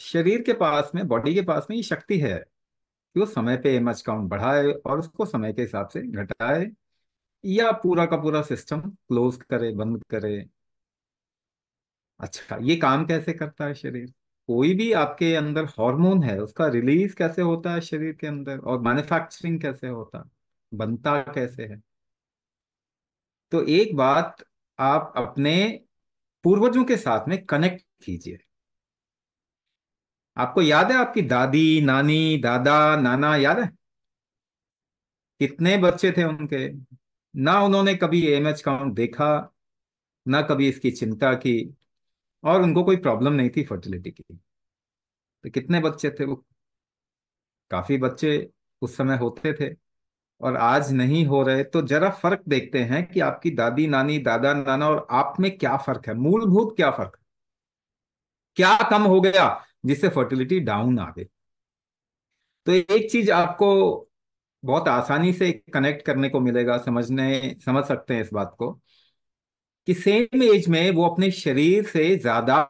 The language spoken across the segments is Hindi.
शरीर के पास में बॉडी के पास में ये शक्ति है कि वो समय पे एम एच काउंट बढ़ाए और उसको समय के हिसाब से घटाए या पूरा का पूरा सिस्टम क्लोज करे बंद करे अच्छा ये काम कैसे करता है शरीर कोई भी आपके अंदर हार्मोन है उसका रिलीज कैसे होता है शरीर के अंदर और मैन्युफैक्चरिंग कैसे होता है बनता कैसे है तो एक बात आप अपने पूर्वजों के साथ में कनेक्ट कीजिए आपको याद है आपकी दादी नानी दादा नाना याद है कितने बच्चे थे उनके ना उन्होंने कभी एम एच काउंट देखा ना कभी इसकी चिंता की और उनको कोई प्रॉब्लम नहीं थी फर्टिलिटी की तो कितने बच्चे थे वो काफी बच्चे उस समय होते थे और आज नहीं हो रहे तो जरा फर्क देखते हैं कि आपकी दादी नानी दादा नाना और आप में क्या फर्क है मूलभूत क्या फर्क है क्या कम हो गया जिससे फर्टिलिटी डाउन आ गई तो एक चीज आपको बहुत आसानी से कनेक्ट करने को मिलेगा समझने समझ सकते हैं इस बात को कि सेम एज में वो अपने शरीर से ज्यादा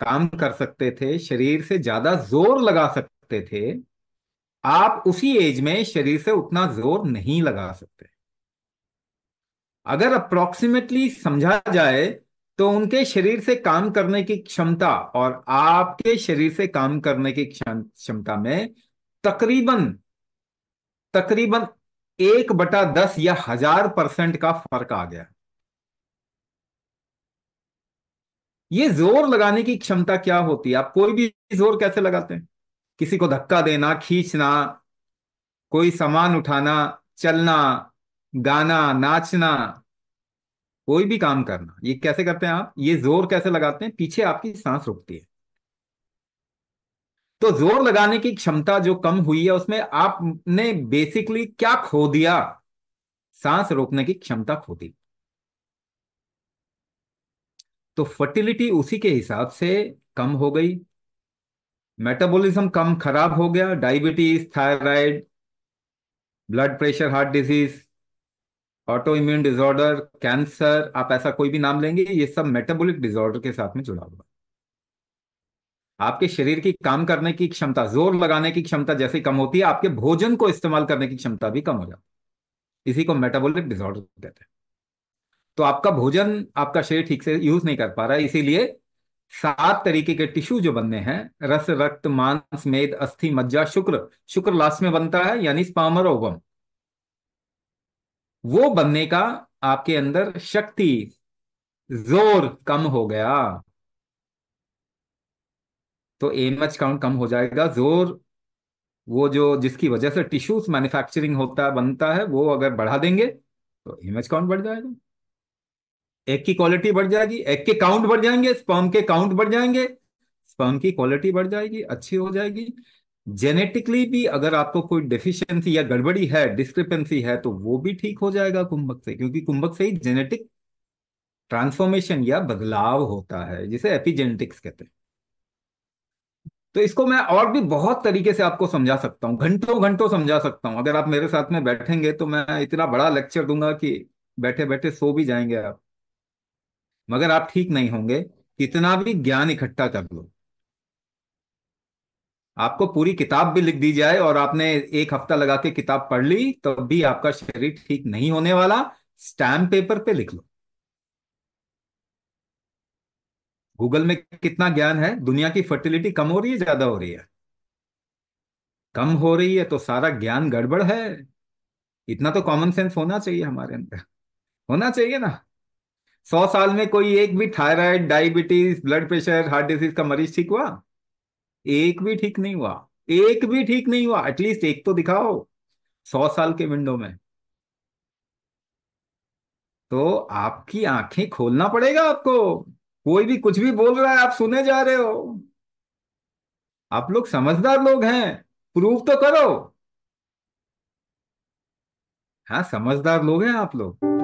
काम कर सकते थे शरीर से ज्यादा जोर लगा सकते थे आप उसी एज में शरीर से उतना जोर नहीं लगा सकते अगर अप्रोक्सीमेटली समझा जाए तो उनके शरीर से काम करने की क्षमता और आपके शरीर से काम करने की क्षमता में तकरीबन तकरीबन एक बटा दस या हजार परसेंट का फर्क आ गया ये जोर लगाने की क्षमता क्या होती है आप कोई भी जोर कैसे लगाते हैं किसी को धक्का देना खींचना कोई सामान उठाना चलना गाना नाचना कोई भी काम करना ये कैसे करते हैं आप ये जोर कैसे लगाते हैं पीछे आपकी सांस रुकती है तो जोर लगाने की क्षमता जो कम हुई है उसमें आपने बेसिकली क्या खो दिया सांस रोकने की क्षमता खो दी तो फर्टिलिटी उसी के हिसाब से कम हो गई मेटाबॉलिज्म कम खराब हो गया diabetes thyroid blood pressure heart disease auto immune disorder cancer आप ऐसा कोई भी नाम लेंगे ये सब मेटाबॉलिक डिसऑर्डर के साथ में जुड़ा हुआ आपके शरीर की काम करने की क्षमता जोर लगाने की क्षमता जैसे कम होती है आपके भोजन को इस्तेमाल करने की क्षमता भी कम हो जाती है इसी को मेटाबॉलिक डिसऑर्डर कहते हैं तो आपका भोजन आपका शरीर ठीक से यूज नहीं कर पा रहा है इसीलिए सात तरीके के टिश्यू जो बनने हैं रस रक्त मांस मेद अस्थि मज्जा शुक्र शुक्र लास्ट में बनता है यानी स्पामर ओवम वो बनने का आपके अंदर शक्ति जोर कम हो गया तो एन काउंट कम हो जाएगा जोर वो जो जिसकी वजह से टिश्यूज मैन्युफैक्चरिंग होता बनता है वो अगर बढ़ा देंगे तो इमेज काउंट बढ़ जाएगा एक की क्वालिटी बढ़ जाएगी एक के काउंट बढ़ जाएंगे स्पर्म के काउंट बढ़ जाएंगे स्पर्म की क्वालिटी बढ़ जाएगी अच्छी हो जाएगी जेनेटिकली भी अगर आपको कोई डेफिशिएंसी या गड़बड़ी है डिस्क्रिपेंसी है तो वो भी ठीक हो जाएगा कुंभक से क्योंकि कुंभक से ही जेनेटिक ट्रांसफॉर्मेशन या बदलाव होता है जिसे एपिजेनेटिक्स कहते हैं तो इसको मैं और भी बहुत तरीके से आपको समझा सकता हूँ घंटों घंटों समझा सकता हूँ अगर आप मेरे साथ में बैठेंगे तो मैं इतना बड़ा लेक्चर दूंगा कि बैठे बैठे सो भी जाएंगे आप मगर आप ठीक नहीं होंगे कितना भी ज्ञान इकट्ठा कर लो आपको पूरी किताब भी लिख दी जाए और आपने एक हफ्ता लगा के किताब पढ़ ली तो भी आपका शरीर ठीक नहीं होने वाला स्टैम्प पेपर पे लिख लो गूगल में कितना ज्ञान है दुनिया की फर्टिलिटी कम हो रही है ज्यादा हो रही है कम हो रही है तो सारा ज्ञान गड़बड़ है इतना तो कॉमन सेंस होना चाहिए हमारे अंदर होना चाहिए ना सौ साल में कोई एक भी thyroid diabetes blood pressure heart disease का मरीज ठीक हुआ एक भी ठीक नहीं हुआ एक भी ठीक नहीं हुआ एटलीस्ट एक तो दिखाओ सौ साल के विंडो में तो आपकी आंखें खोलना पड़ेगा आपको कोई भी कुछ भी बोल रहा है आप सुने जा रहे हो आप लोग समझदार लोग हैं प्रूव तो करो हाँ समझदार लोग हैं आप लोग